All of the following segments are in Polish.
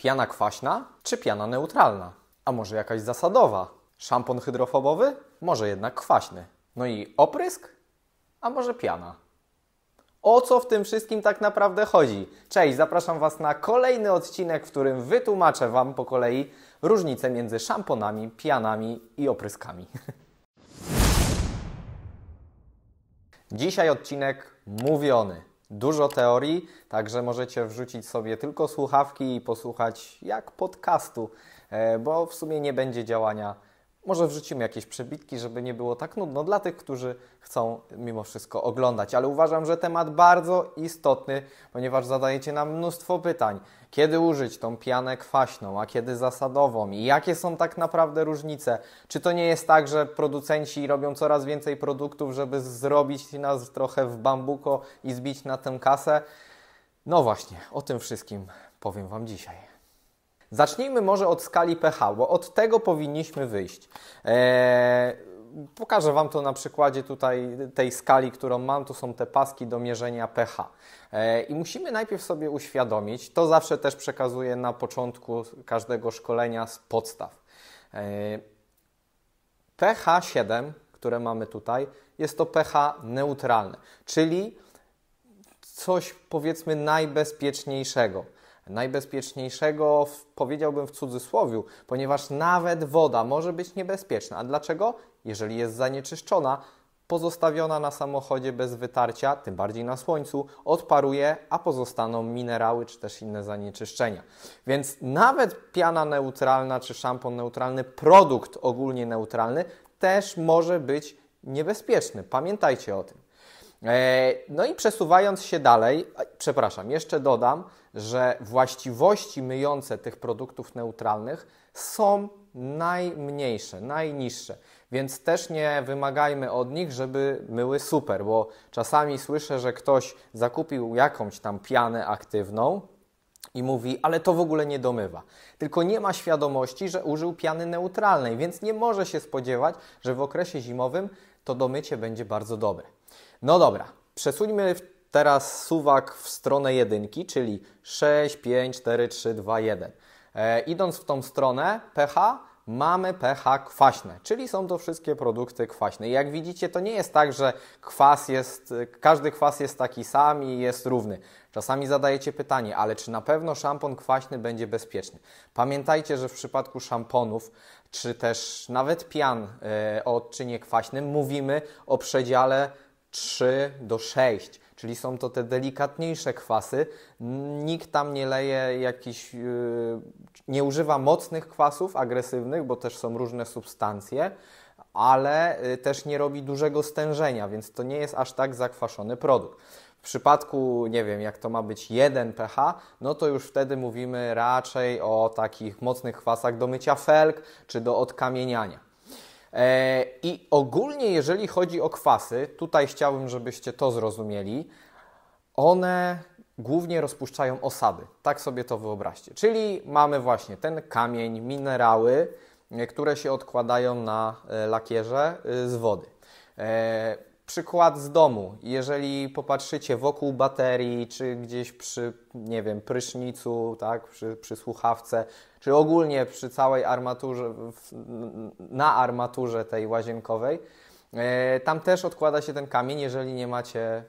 Piana kwaśna czy piana neutralna? A może jakaś zasadowa? Szampon hydrofobowy? Może jednak kwaśny. No i oprysk? A może piana? O co w tym wszystkim tak naprawdę chodzi? Cześć, zapraszam Was na kolejny odcinek, w którym wytłumaczę Wam po kolei różnicę między szamponami, pianami i opryskami. Dzisiaj odcinek mówiony. Dużo teorii, także możecie wrzucić sobie tylko słuchawki i posłuchać jak podcastu, e, bo w sumie nie będzie działania może wrzucimy jakieś przebitki, żeby nie było tak nudno dla tych, którzy chcą mimo wszystko oglądać. Ale uważam, że temat bardzo istotny, ponieważ zadajecie nam mnóstwo pytań. Kiedy użyć tą pianę kwaśną, a kiedy zasadową? I jakie są tak naprawdę różnice? Czy to nie jest tak, że producenci robią coraz więcej produktów, żeby zrobić nas trochę w bambuko i zbić na tę kasę? No właśnie, o tym wszystkim powiem Wam dzisiaj. Zacznijmy może od skali pH, bo od tego powinniśmy wyjść. Eee, pokażę Wam to na przykładzie tutaj tej skali, którą mam. Tu są te paski do mierzenia pH. E, I musimy najpierw sobie uświadomić, to zawsze też przekazuję na początku każdego szkolenia z podstaw. E, pH 7, które mamy tutaj, jest to pH neutralne, czyli coś powiedzmy najbezpieczniejszego. Najbezpieczniejszego powiedziałbym w cudzysłowie, ponieważ nawet woda może być niebezpieczna. A dlaczego? Jeżeli jest zanieczyszczona, pozostawiona na samochodzie bez wytarcia, tym bardziej na słońcu, odparuje, a pozostaną minerały czy też inne zanieczyszczenia. Więc nawet piana neutralna czy szampon neutralny, produkt ogólnie neutralny też może być niebezpieczny. Pamiętajcie o tym. E, no i przesuwając się dalej, przepraszam, jeszcze dodam, że właściwości myjące tych produktów neutralnych są najmniejsze, najniższe. Więc też nie wymagajmy od nich, żeby myły super, bo czasami słyszę, że ktoś zakupił jakąś tam pianę aktywną i mówi, ale to w ogóle nie domywa. Tylko nie ma świadomości, że użył piany neutralnej, więc nie może się spodziewać, że w okresie zimowym to domycie będzie bardzo dobre. No dobra, przesuńmy teraz suwak w stronę jedynki, czyli 6, 5, 4, 3, 2, 1. E, idąc w tą stronę pH, mamy pH kwaśne, czyli są to wszystkie produkty kwaśne. I jak widzicie, to nie jest tak, że kwas jest, każdy kwas jest taki sam i jest równy. Czasami zadajecie pytanie, ale czy na pewno szampon kwaśny będzie bezpieczny? Pamiętajcie, że w przypadku szamponów, czy też nawet pian e, o odczynie kwaśnym, mówimy o przedziale 3 do 6, czyli są to te delikatniejsze kwasy. Nikt tam nie leje jakiś, yy, nie używa mocnych kwasów agresywnych, bo też są różne substancje, ale y, też nie robi dużego stężenia, więc to nie jest aż tak zakwaszony produkt. W przypadku, nie wiem, jak to ma być 1 pH, no to już wtedy mówimy raczej o takich mocnych kwasach do mycia felk czy do odkamieniania. E, I ogólnie, jeżeli chodzi o kwasy, tutaj chciałbym, żebyście to zrozumieli. One głównie rozpuszczają osady. Tak sobie to wyobraźcie. Czyli mamy właśnie ten kamień, minerały, e, które się odkładają na e, lakierze y, z wody przykład z domu. Jeżeli popatrzycie wokół baterii, czy gdzieś przy, nie wiem, prysznicu, tak, przy, przy słuchawce, czy ogólnie przy całej armaturze, na armaturze tej łazienkowej, e, tam też odkłada się ten kamień, jeżeli nie macie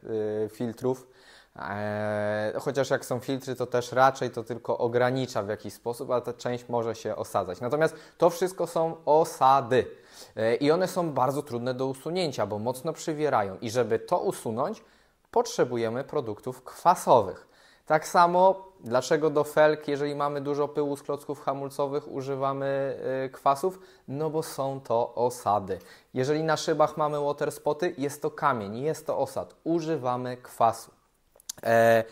y, filtrów. E, chociaż jak są filtry, to też raczej to tylko ogranicza w jakiś sposób, a ta część może się osadzać. Natomiast to wszystko są osady. E, I one są bardzo trudne do usunięcia, bo mocno przywierają. I żeby to usunąć, potrzebujemy produktów kwasowych. Tak samo, dlaczego do felk, jeżeli mamy dużo pyłu z klocków hamulcowych, używamy e, kwasów? No bo są to osady. Jeżeli na szybach mamy water spoty, jest to kamień, jest to osad. Używamy kwasu. E,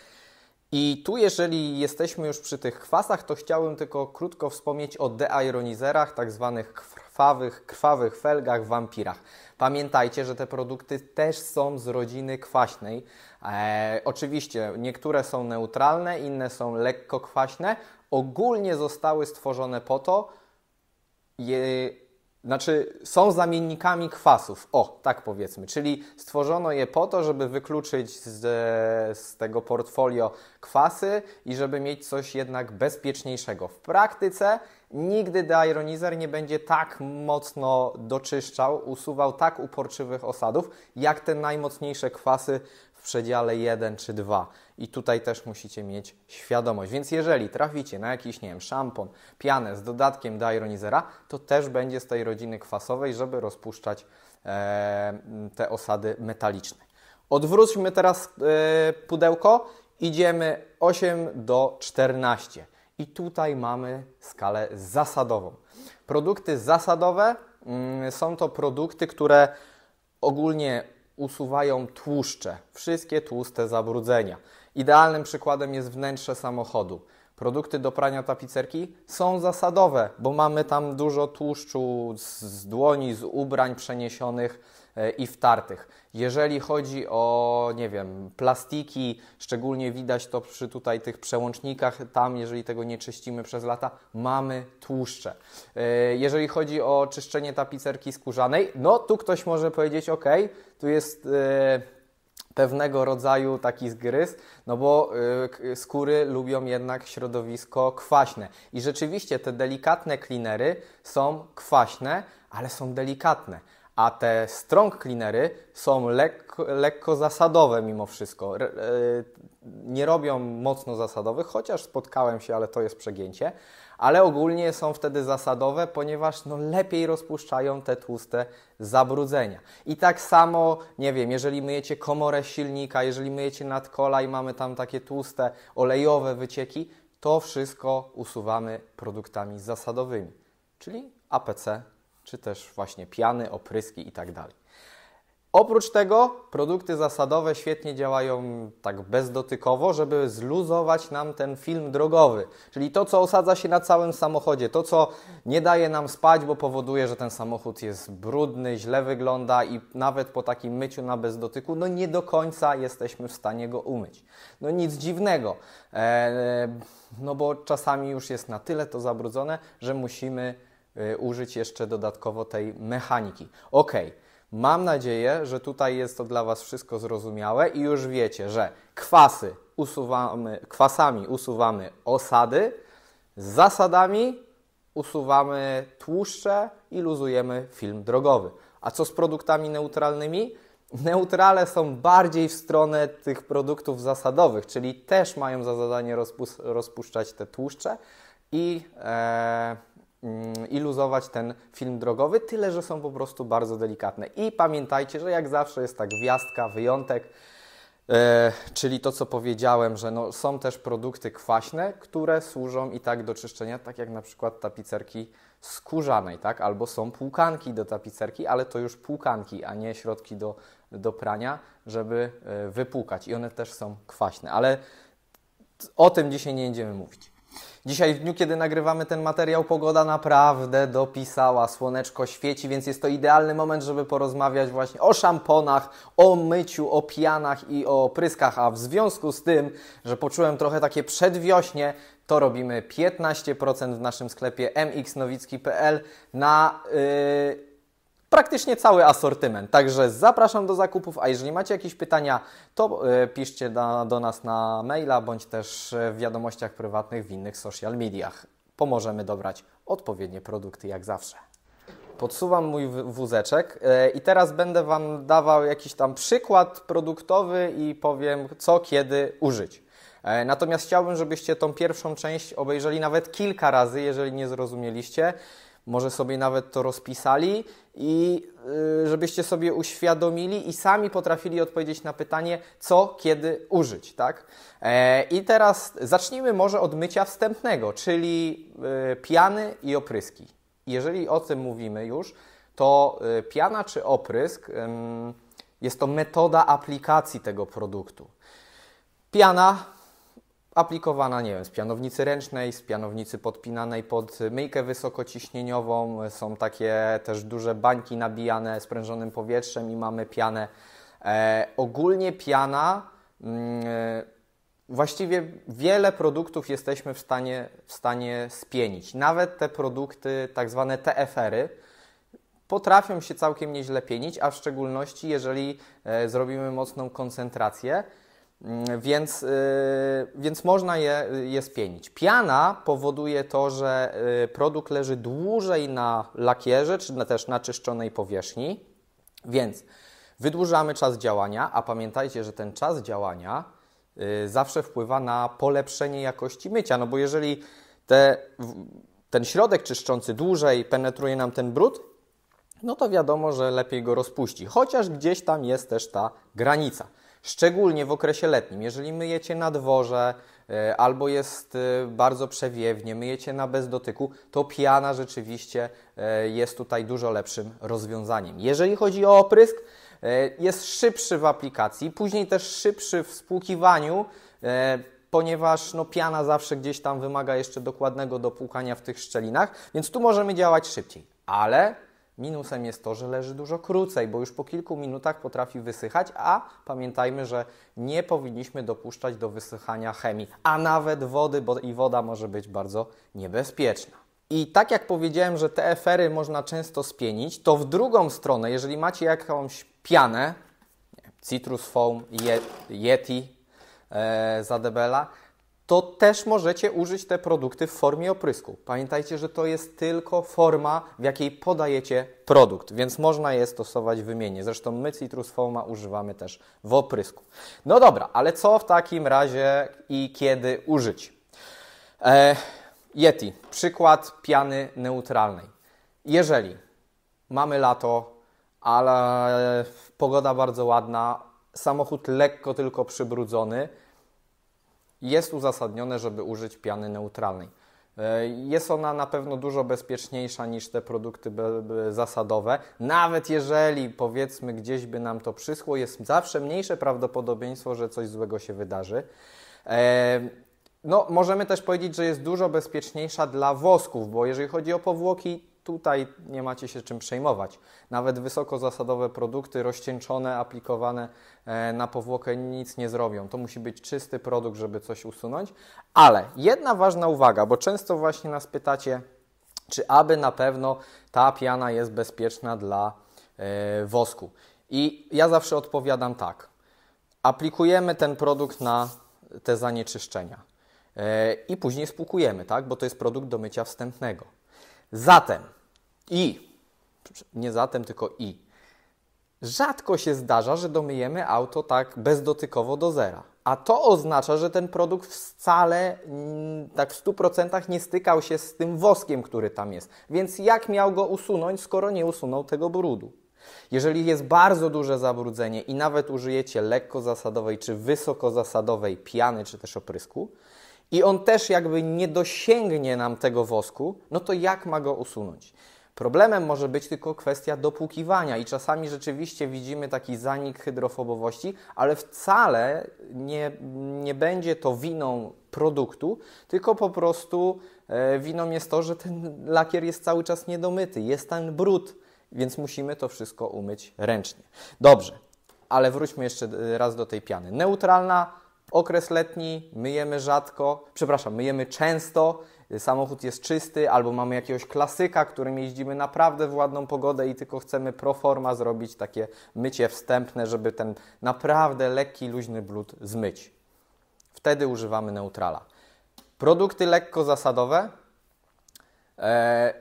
i tu, jeżeli jesteśmy już przy tych kwasach, to chciałbym tylko krótko wspomnieć o deironizerach, tak zwanych krwawych, krwawych felgach, wampirach. Pamiętajcie, że te produkty też są z rodziny kwaśnej. E, oczywiście niektóre są neutralne, inne są lekko kwaśne. Ogólnie zostały stworzone po to, je, znaczy, są zamiennikami kwasów, o, tak powiedzmy, czyli stworzono je po to, żeby wykluczyć z, z, tego portfolio kwasy i żeby mieć coś jednak bezpieczniejszego. W praktyce nigdy deironizer nie będzie tak mocno doczyszczał, usuwał tak uporczywych osadów, jak te najmocniejsze kwasy, w przedziale 1 czy 2. I tutaj też musicie mieć świadomość. Więc jeżeli traficie na jakiś, nie wiem, szampon, pianę z dodatkiem daironizera, to też będzie z tej rodziny kwasowej, żeby rozpuszczać e, te osady metaliczne. Odwróćmy teraz e, pudełko. Idziemy 8 do 14. I tutaj mamy skalę zasadową. Produkty zasadowe mm, są to produkty, które ogólnie usuwają tłuszcze, wszystkie tłuste zabrudzenia. Idealnym przykładem jest wnętrze samochodu produkty do prania tapicerki są zasadowe, bo mamy tam dużo tłuszczu z dłoni, z ubrań przeniesionych e, i wtartych. Jeżeli chodzi o, nie wiem, plastiki, szczególnie widać to przy tutaj tych przełącznikach, tam jeżeli tego nie czyścimy przez lata, mamy tłuszcze. E, jeżeli chodzi o czyszczenie tapicerki skórzanej, no tu ktoś może powiedzieć, ok, tu jest e, pewnego rodzaju taki zgryz, no bo y, skóry lubią jednak środowisko kwaśne. I rzeczywiście te delikatne klinery są kwaśne, ale są delikatne. A te strong cleanery są lekko, lekko zasadowe mimo wszystko. Y, nie robią mocno zasadowych, chociaż spotkałem się, ale to jest przegięcie ale ogólnie są wtedy zasadowe, ponieważ no, lepiej rozpuszczają te tłuste zabrudzenia. I tak samo, nie wiem, jeżeli myjecie komorę silnika, jeżeli myjecie nadkola i mamy tam takie tłuste, olejowe wycieki, to wszystko usuwamy produktami zasadowymi, czyli APC, czy też właśnie piany, opryski itd. Tak Oprócz tego produkty zasadowe świetnie działają tak bezdotykowo, żeby zluzować nam ten film drogowy. Czyli to, co osadza się na całym samochodzie, to, co nie daje nam spać, bo powoduje, że ten samochód jest brudny, źle wygląda i nawet po takim myciu na bezdotyku, no nie do końca jesteśmy w stanie go umyć. No nic dziwnego, e, no bo czasami już jest na tyle to zabrudzone, że musimy e, użyć jeszcze dodatkowo tej mechaniki. Okej. Okay. Mam nadzieję, że tutaj jest to dla Was wszystko zrozumiałe i już wiecie, że kwasy usuwamy, kwasami usuwamy osady, zasadami usuwamy tłuszcze i luzujemy film drogowy. A co z produktami neutralnymi? Neutrale są bardziej w stronę tych produktów zasadowych, czyli też mają za zadanie rozpuszczać te tłuszcze i. E Mm, iluzować ten film drogowy, tyle że są po prostu bardzo delikatne. I pamiętajcie, że jak zawsze jest ta gwiazdka, wyjątek, e, czyli to, co powiedziałem, że no, są też produkty kwaśne, które służą i tak do czyszczenia, tak jak na przykład tapicerki skórzanej, tak? albo są półkanki do tapicerki, ale to już półkanki, a nie środki do, do prania, żeby yy, wypłukać. I one też są kwaśne, ale o tym dzisiaj nie będziemy mówić. Dzisiaj w dniu, kiedy nagrywamy ten materiał, pogoda naprawdę dopisała, słoneczko świeci, więc jest to idealny moment, żeby porozmawiać właśnie o szamponach, o myciu, o pianach i o pryskach, a w związku z tym, że poczułem trochę takie przedwiośnie, to robimy 15% w naszym sklepie mxnowicki.pl na... Yy praktycznie cały asortyment. Także zapraszam do zakupów, a jeżeli macie jakieś pytania, to e, piszcie do, do nas na maila bądź też e, w wiadomościach prywatnych w innych social mediach. Pomożemy dobrać odpowiednie produkty jak zawsze. Podsuwam mój wózeczek e, i teraz będę Wam dawał jakiś tam przykład produktowy i powiem co, kiedy użyć. Natomiast chciałbym, żebyście tą pierwszą część obejrzeli nawet kilka razy, jeżeli nie zrozumieliście. Może sobie nawet to rozpisali i y, żebyście sobie uświadomili i sami potrafili odpowiedzieć na pytanie, co, kiedy użyć, tak? E, I teraz zacznijmy może od mycia wstępnego, czyli y, piany i opryski. Jeżeli o tym mówimy już, to y, piana czy oprysk jest to metoda aplikacji tego produktu. Piana aplikowana, nie wiem, z pianownicy ręcznej, z pianownicy podpinanej pod myjkę wysokociśnieniową. Są takie też duże bańki nabijane sprężonym powietrzem i mamy pianę. E, ogólnie piana, mm, e, właściwie wiele produktów jesteśmy w stanie, w stanie spienić. Nawet te produkty, tak zwane TFR-y, potrafią się całkiem nieźle pienić, a w szczególności jeżeli e, zrobimy mocną koncentrację – Mm, więc, y, więc można je, je spienić. Piana powoduje to, że y, produkt leży dłużej na lakierze, czy na, też na czyszczonej powierzchni, więc wydłużamy czas działania, a pamiętajcie, że ten czas działania y, zawsze wpływa na polepszenie jakości mycia, no bo jeżeli te, ten środek czyszczący dłużej penetruje nam ten brud, no to wiadomo, że lepiej go rozpuści, chociaż gdzieś tam jest też ta granica. Szczególnie w okresie letnim, jeżeli myjecie na dworze e, albo jest e, bardzo przewiewnie, myjecie na bez dotyku, to piana rzeczywiście e, jest tutaj dużo lepszym rozwiązaniem. Jeżeli chodzi o oprysk, jest szybszy w aplikacji, później też szybszy w spłukiwaniu, ponieważ no, piana zawsze gdzieś tam wymaga jeszcze dokładnego dopłukania w tych szczelinach, więc tu możemy działać szybciej. Ale Minusem jest to, że leży dużo krócej, bo już po kilku minutach potrafi wysychać, a pamiętajmy, że nie powinniśmy dopuszczać do wysychania chemii, a nawet wody, bo i woda może być bardzo niebezpieczna. I tak jak powiedziałem, że te efery można często spienić, to w drugą stronę, jeżeli macie jakąś pianę, Citrus Foam, Yeti, e, Zadebela, to też możecie użyć te produkty w formie oprysku. Pamiętajcie, że to jest tylko forma, w jakiej podajecie produkt, więc można je stosować wymiennie. Zresztą my Citrus Foma używamy też w oprysku. No dobra, ale co w takim razie i kiedy użyć? E, Yeti, przykład piany neutralnej. Jeżeli mamy lato, ale pogoda bardzo ładna, samochód lekko tylko przybrudzony – jest uzasadnione, żeby użyć piany neutralnej. E, jest ona na pewno dużo bezpieczniejsza niż te produkty zasadowe. Nawet jeżeli powiedzmy gdzieś by nam to przyszło, jest zawsze mniejsze prawdopodobieństwo, że coś złego się wydarzy. E, no, możemy też powiedzieć, że jest dużo bezpieczniejsza dla wosków, bo jeżeli chodzi o powłoki, tutaj nie macie się czym przejmować. Nawet wysokozasadowe produkty rozcieńczone, aplikowane e, na powłokę nic nie zrobią. To musi być czysty produkt, żeby coś usunąć. Ale jedna ważna uwaga, bo często właśnie nas pytacie, czy aby na pewno ta piana jest bezpieczna dla e, wosku. I ja zawsze odpowiadam tak. Aplikujemy ten produkt na te zanieczyszczenia e, i później spłukujemy, tak? bo to jest produkt do mycia wstępnego. Zatem i, nie zatem, tylko i, rzadko się zdarza, że domyjemy auto tak bezdotykowo do zera. A to oznacza, że ten produkt wcale mm, tak w 100% nie stykał się z tym woskiem, który tam jest. Więc jak miał go usunąć, skoro nie usunął tego brudu? Jeżeli jest bardzo duże zabrudzenie i nawet użyjecie lekko zasadowej czy wysoko zasadowej piany czy też oprysku, i on też jakby nie dosięgnie nam tego wosku, no to jak ma go usunąć? Problemem może być tylko kwestia dopłukiwania i czasami rzeczywiście widzimy taki zanik hydrofobowości, ale wcale nie, nie będzie to winą produktu, tylko po prostu e, winą jest to, że ten lakier jest cały czas niedomyty, jest ten brud, więc musimy to wszystko umyć ręcznie. Dobrze, ale wróćmy jeszcze e, raz do tej piany. Neutralna Okres letni, myjemy rzadko, przepraszam, myjemy często, samochód jest czysty, albo mamy jakiegoś klasyka, którym jeździmy naprawdę w ładną pogodę i tylko chcemy pro forma zrobić takie mycie wstępne, żeby ten naprawdę lekki, luźny brud zmyć. Wtedy używamy neutrala. Produkty lekko zasadowe. Eee,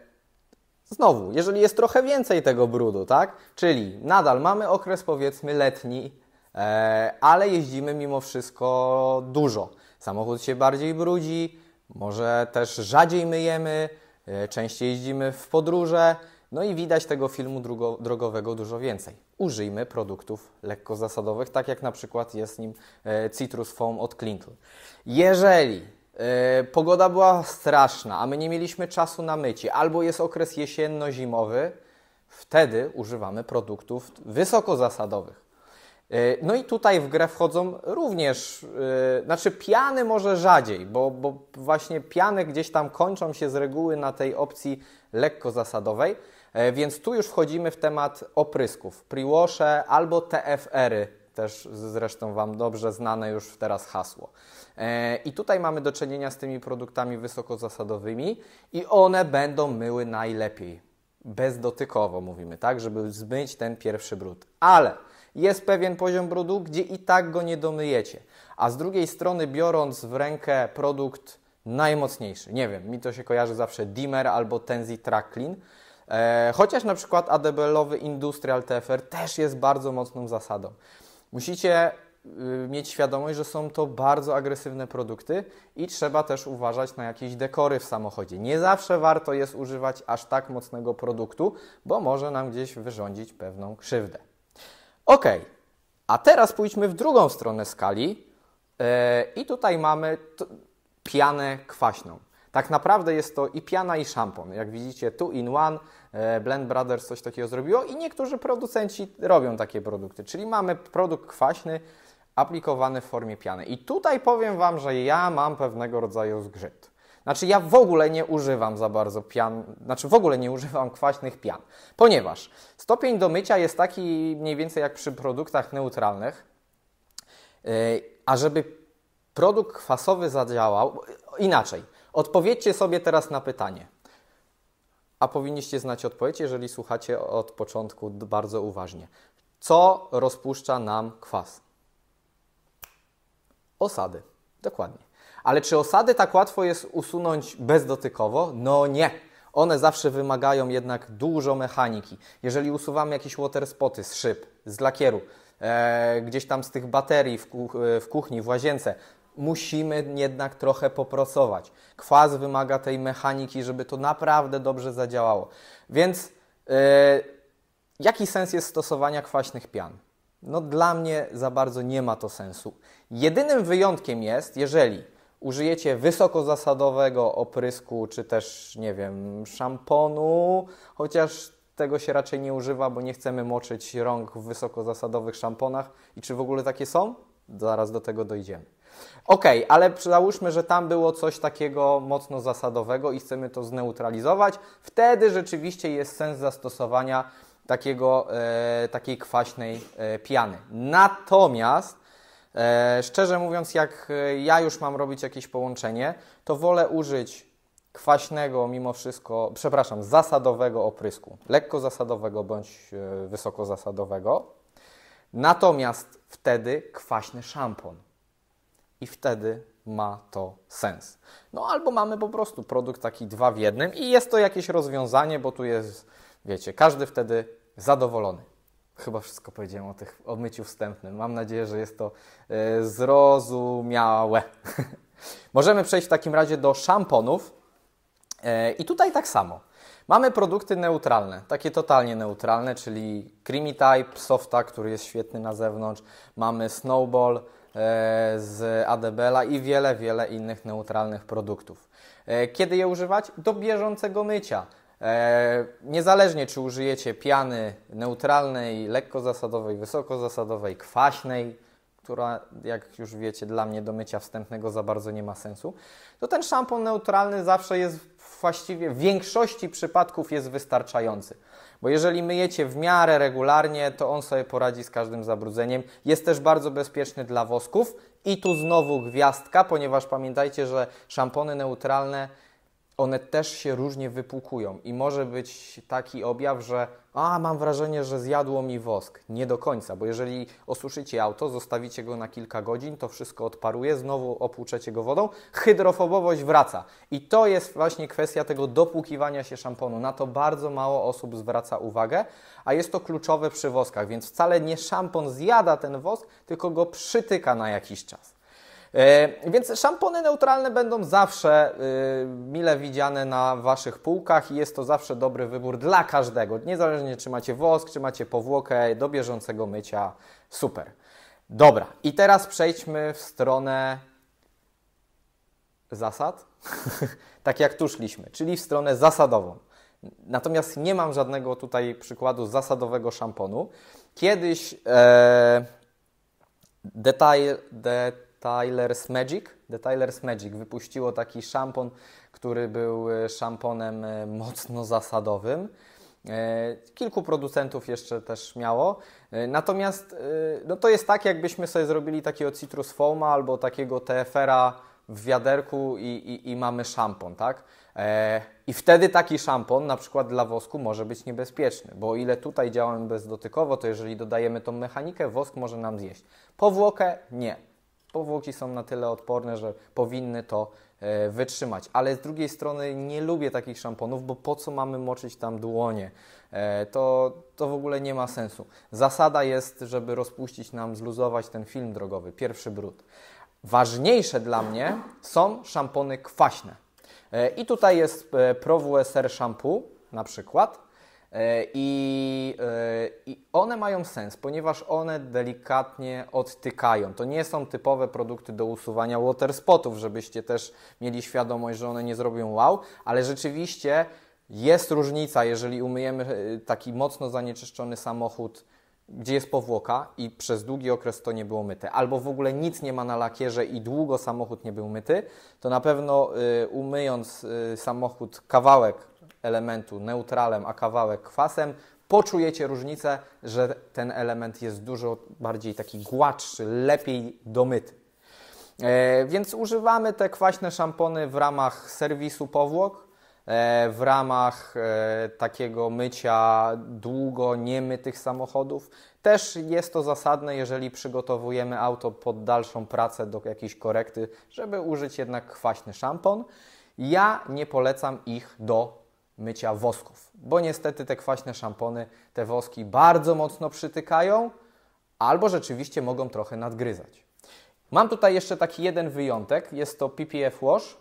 znowu, jeżeli jest trochę więcej tego brudu, tak? Czyli nadal mamy okres powiedzmy letni, E, ale jeździmy mimo wszystko dużo. Samochód się bardziej brudzi, może też rzadziej myjemy, e, częściej jeździmy w podróże, no i widać tego filmu drogowego dużo więcej. Użyjmy produktów lekkozasadowych, tak jak na przykład jest nim e, Citrus Foam od Clinton. Jeżeli pogoda była straszna, a my nie mieliśmy czasu na mycie, albo jest okres jesienno-zimowy, wtedy używamy produktów wysokozasadowych. E, no i tutaj w grę wchodzą również, e, znaczy piany może rzadziej, bo, bo właśnie piany gdzieś tam kończą się z reguły na tej opcji lekko zasadowej, e, więc tu już wchodzimy w temat oprysków, pre albo TFR-y, też zresztą Wam dobrze znane już teraz hasło. I tutaj mamy do czynienia z tymi produktami wysokozasadowymi i one będą myły najlepiej, bezdotykowo mówimy, tak, żeby zmyć ten pierwszy brud. Ale jest pewien poziom brudu, gdzie i tak go nie domyjecie. A z drugiej strony, biorąc w rękę produkt najmocniejszy, nie wiem, mi to się kojarzy zawsze Dimmer albo Tenzi Tracklin, e, chociaż na przykład ADBL-owy Industrial TFR też jest bardzo mocną zasadą. Musicie y, mieć świadomość, że są to bardzo agresywne produkty i trzeba też uważać na jakieś dekory w samochodzie. Nie zawsze warto jest używać aż tak mocnego produktu, bo może nam gdzieś wyrządzić pewną krzywdę. Ok, a teraz pójdźmy w drugą stronę skali e, i tutaj mamy pianę kwaśną. Tak naprawdę jest to i piana, i szampon. Jak widzicie, tu in one, e, Blend Brothers coś takiego zrobiło i niektórzy producenci robią takie produkty. Czyli mamy produkt kwaśny aplikowany w formie piany. I tutaj powiem Wam, że ja mam pewnego rodzaju zgrzyt. Znaczy ja w ogóle nie używam za bardzo pian, znaczy w ogóle nie używam kwaśnych pian, ponieważ stopień do mycia jest taki mniej więcej jak przy produktach neutralnych, y, a żeby produkt kwasowy zadziałał, inaczej, odpowiedzcie sobie teraz na pytanie. A powinniście znać odpowiedź, jeżeli słuchacie od początku bardzo uważnie. Co rozpuszcza nam kwas? Osady. Dokładnie. Ale czy osady tak łatwo jest usunąć bezdotykowo? No nie. One zawsze wymagają jednak dużo mechaniki. Jeżeli usuwamy jakieś waterspoty z szyb, z lakieru, e, gdzieś tam z tych baterii w, kuch e, w kuchni, w łazience, musimy jednak trochę poprosować. Kwas wymaga tej mechaniki, żeby to naprawdę dobrze zadziałało. Więc e, jaki sens jest stosowania kwaśnych pian? No dla mnie za bardzo nie ma to sensu. Jedynym wyjątkiem jest, jeżeli użyjecie wysokozasadowego oprysku, czy też, nie wiem, szamponu, chociaż tego się raczej nie używa, bo nie chcemy moczyć rąk w wysokozasadowych szamponach. I czy w ogóle takie są? Zaraz do tego dojdziemy. Ok, ale załóżmy, że tam było coś takiego mocno zasadowego i chcemy to zneutralizować. Wtedy rzeczywiście jest sens zastosowania takiego, e, takiej kwaśnej e, piany. Natomiast E, szczerze mówiąc, jak e, ja już mam robić jakieś połączenie, to wolę użyć kwaśnego, mimo wszystko, przepraszam, zasadowego oprysku, lekko zasadowego bądź e, wysoko zasadowego. Natomiast wtedy kwaśny szampon. I wtedy ma to sens. No albo mamy po prostu produkt taki dwa w jednym i jest to jakieś rozwiązanie, bo tu jest, wiecie, każdy wtedy zadowolony. Chyba wszystko powiedziałem o tych o myciu wstępnym. Mam nadzieję, że jest to e, zrozumiałe. Możemy przejść w takim razie do szamponów. E, I tutaj tak samo. Mamy produkty neutralne, takie totalnie neutralne, czyli Creamy Type, Softa, który jest świetny na zewnątrz. Mamy Snowball, e, z Adebela i wiele, wiele innych neutralnych produktów. Kiedy je używać? Do bieżącego mycia. E, niezależnie czy użyjecie piany neutralnej, lekko zasadowej, wysoko zasadowej, kwaśnej, która, jak już wiecie, dla mnie do mycia wstępnego za bardzo nie ma sensu, to ten szampon neutralny zawsze jest właściwie w większości przypadków jest wystarczający. Bo jeżeli myjecie w miarę regularnie, to on sobie poradzi z każdym zabrudzeniem. Jest też bardzo bezpieczny dla wosków. I tu znowu gwiazdka, ponieważ pamiętajcie, że szampony neutralne one też się różnie wypłukują i może być taki objaw, że a mam wrażenie, że zjadło mi wosk. Nie do końca, bo jeżeli osuszycie auto, zostawicie go na kilka godzin, to wszystko odparuje, znowu opłuczecie go wodą, hydrofobowość wraca. I to jest właśnie kwestia tego dopłukiwania się szamponu. Na to bardzo mało osób zwraca uwagę, a jest to kluczowe przy woskach, więc wcale nie szampon zjada ten wosk, tylko go przytyka na jakiś czas. E, więc szampony neutralne będą zawsze e, mile widziane na Waszych półkach i jest to zawsze dobry wybór dla każdego. Niezależnie czy macie wosk, czy macie powłokę do bieżącego mycia, super. Dobra, i teraz przejdźmy w stronę zasad, tak jak tu szliśmy, czyli w stronę zasadową. Natomiast nie mam żadnego tutaj przykładu zasadowego szamponu. Kiedyś e, detail, detail Tyler's Magic, The Tyler's Magic wypuściło taki szampon, który był e, szamponem e, mocno zasadowym. E, kilku producentów jeszcze też miało. Natomiast no to jest tak, jakbyśmy sobie zrobili takiego Citrus Foama albo takiego TFR-a w wiaderku i, i, i, mamy szampon, tak? I wtedy taki szampon, na przykład dla wosku, może być niebezpieczny, bo o ile tutaj działamy bezdotykowo, to jeżeli dodajemy tą mechanikę, wosk może nam zjeść. Powłokę nie powłoki są na tyle odporne, że powinny to e, wytrzymać. Ale z drugiej strony nie lubię takich szamponów, bo po co mamy moczyć tam dłonie? E, to, to w ogóle nie ma sensu. Zasada jest, żeby rozpuścić nam, zluzować ten film drogowy, pierwszy brud. Ważniejsze dla mnie są szampony kwaśne. E, I tutaj jest ProWSR shampoo na przykład, E, I, e, I, one mają sens, ponieważ one delikatnie odtykają. To nie są typowe produkty do usuwania spotów, żebyście też mieli świadomość, że one nie zrobią wow, ale rzeczywiście jest różnica, jeżeli umyjemy e, taki mocno zanieczyszczony samochód, gdzie jest powłoka i przez długi okres to nie było myte, albo w ogóle nic nie ma na lakierze i długo samochód nie był myty, to na pewno umyjąc samochód kawałek elementu neutralem, a kawałek kwasem, poczujecie różnicę, że ten element jest dużo bardziej taki gładszy, lepiej domyty. E, więc używamy te kwaśne szampony w ramach serwisu powłok, e, w ramach e, takiego mycia długo niemytych samochodów. Też jest to zasadne, jeżeli przygotowujemy auto pod dalszą pracę do jakiejś korekty, żeby użyć jednak kwaśny szampon. Ja nie polecam ich do mycia wosków, bo niestety te kwaśne szampony te woski bardzo mocno przytykają albo rzeczywiście mogą trochę nadgryzać. Mam tutaj jeszcze taki jeden wyjątek, jest to PPF Wash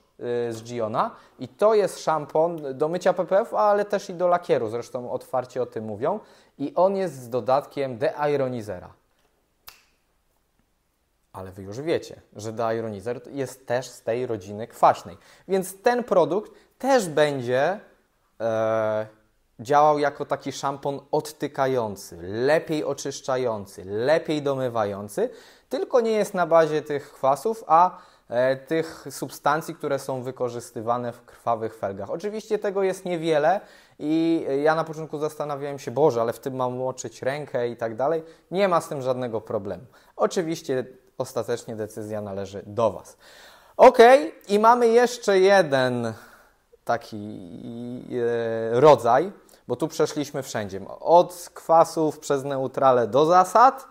y, z Giona i to jest szampon do mycia PPF, ale też i do lakieru, zresztą otwarcie o tym mówią i on jest z dodatkiem deironizera. Ale Wy już wiecie, że deironizer jest też z tej rodziny kwaśnej. Więc ten produkt też będzie e, działał jako taki szampon odtykający, lepiej oczyszczający, lepiej domywający, tylko nie jest na bazie tych kwasów, a e, tych substancji, które są wykorzystywane w krwawych felgach. Oczywiście tego jest niewiele i e, ja na początku zastanawiałem się, Boże, ale w tym mam moczyć rękę i tak dalej. Nie ma z tym żadnego problemu. Oczywiście ostatecznie decyzja należy do Was. Ok, i mamy jeszcze jeden taki e, rodzaj, bo tu przeszliśmy wszędzie. Od kwasów przez neutrale do zasad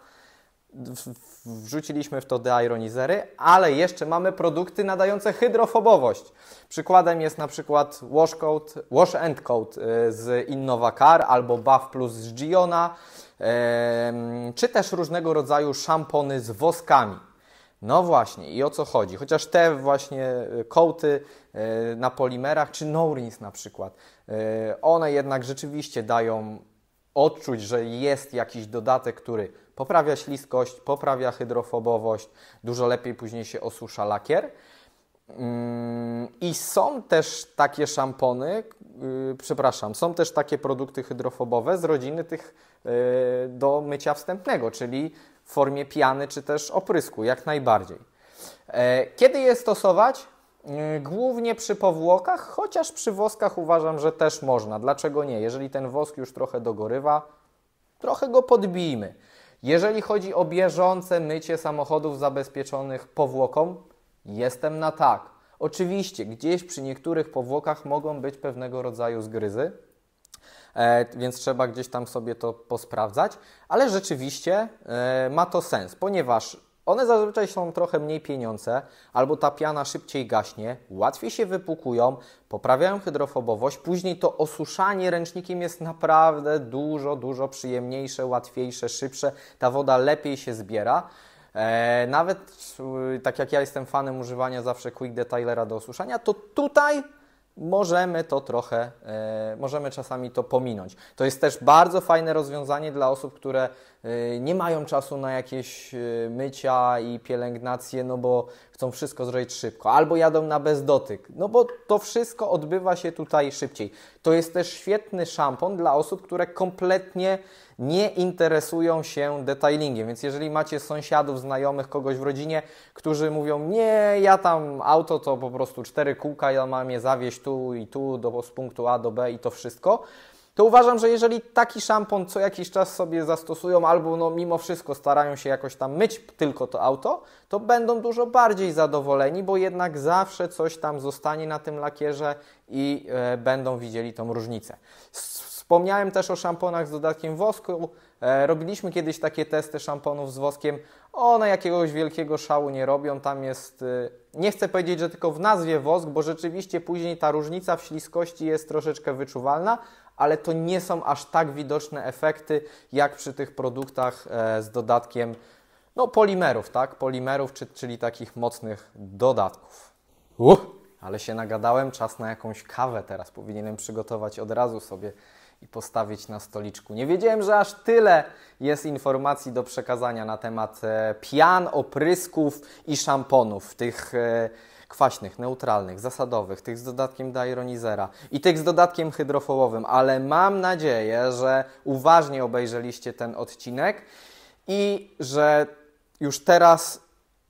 wrzuciliśmy w to deironizery, ale jeszcze mamy produkty nadające hydrofobowość. Przykładem jest na przykład wash, coat, wash and coat e, z Innovacar albo Buff Plus z Giona, e, czy też różnego rodzaju szampony z woskami. No właśnie, i o co chodzi? Chociaż te właśnie y, kołty y, na polimerach, czy nourins, na przykład, y, one jednak rzeczywiście dają odczuć, że jest jakiś dodatek, który poprawia śliskość, poprawia hydrofobowość, dużo lepiej później się osusza lakier. Mm, I są też takie szampony, przepraszam, są też takie produkty hydrofobowe z rodziny tych do mycia wstępnego, czyli w formie piany czy też oprysku, jak najbardziej. E, kiedy je stosować? Mm, głównie przy powłokach, chociaż przy woskach uważam, że też można. Dlaczego nie? Jeżeli ten wosk już trochę dogorywa, trochę go podbijmy. Jeżeli chodzi o bieżące mycie samochodów zabezpieczonych powłoką, jestem na tak. Oczywiście gdzieś przy niektórych powłokach mogą być pewnego rodzaju zgryzy, E, więc trzeba gdzieś tam sobie to posprawdzać, ale rzeczywiście e, ma to sens, ponieważ one zazwyczaj są trochę mniej pieniądze, albo ta piana szybciej gaśnie, łatwiej się wypukują, poprawiają hydrofobowość. Później to osuszanie ręcznikiem jest naprawdę dużo, dużo przyjemniejsze, łatwiejsze, szybsze. Ta woda lepiej się zbiera. E, nawet tak jak ja jestem fanem używania zawsze Quick Detailera do osuszania, to tutaj możemy to trochę, e, możemy czasami to pominąć. To jest też bardzo fajne rozwiązanie dla osób, które e, nie mają czasu na jakieś e, mycia i pielęgnacje, no bo chcą wszystko zrobić szybko, albo jadą na bezdotyk, no bo to wszystko odbywa się tutaj szybciej. To jest też świetny szampon dla osób, które kompletnie nie interesują się detailingiem. Więc jeżeli macie sąsiadów, znajomych, kogoś w rodzinie, którzy mówią, nie, ja tam auto to po prostu cztery kółka, ja mam je zawieźć tu i tu, do, z punktu A do B i to wszystko, to uważam, że jeżeli taki szampon co jakiś czas sobie zastosują, albo no mimo wszystko starają się jakoś tam myć tylko to auto, to będą dużo bardziej zadowoleni, bo jednak zawsze coś tam zostanie na tym lakierze i e, będą widzieli tą różnicę. Wspomniałem też o szamponach z dodatkiem wosku. E, robiliśmy kiedyś takie testy szamponów z woskiem. One jakiegoś wielkiego szału nie robią. Tam jest, e, nie chcę powiedzieć, że tylko w nazwie wosk, bo rzeczywiście później ta różnica w śliskości jest troszeczkę wyczuwalna, ale to nie są aż tak widoczne efekty jak przy tych produktach e, z dodatkiem no, polimerów, tak? Polimerów, czy, czyli takich mocnych dodatków. Uh, ale się nagadałem, czas na jakąś kawę teraz powinienem przygotować od razu sobie i postawić na stoliczku. Nie wiedziałem, że aż tyle jest informacji do przekazania na temat e, pian, oprysków i szamponów. Tych e, kwaśnych, neutralnych, zasadowych, tych z dodatkiem ironizera i tych z dodatkiem hydrofołowym, ale mam nadzieję, że uważnie obejrzeliście ten odcinek i że już teraz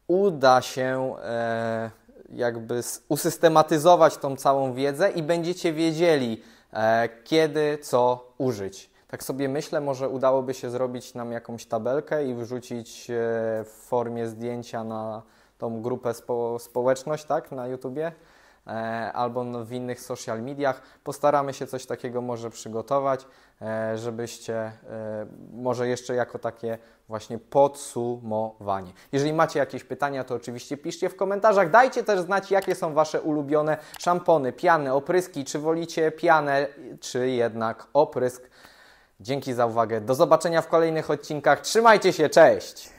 uda się e, jakby usystematyzować tą całą wiedzę i będziecie wiedzieli, e, kiedy co użyć. Tak sobie myślę, może udałoby się zrobić nam jakąś tabelkę i wrzucić e, w formie zdjęcia na tą grupę, spo, społeczność tak, na YouTubie e, albo no, w innych social mediach. Postaramy się coś takiego może przygotować, e, żebyście e, może jeszcze jako takie właśnie podsumowanie. Jeżeli macie jakieś pytania, to oczywiście piszcie w komentarzach. Dajcie też znać, jakie są Wasze ulubione szampony, piany, opryski. Czy wolicie pianę, czy jednak oprysk? Dzięki za uwagę. Do zobaczenia w kolejnych odcinkach. Trzymajcie się, cześć!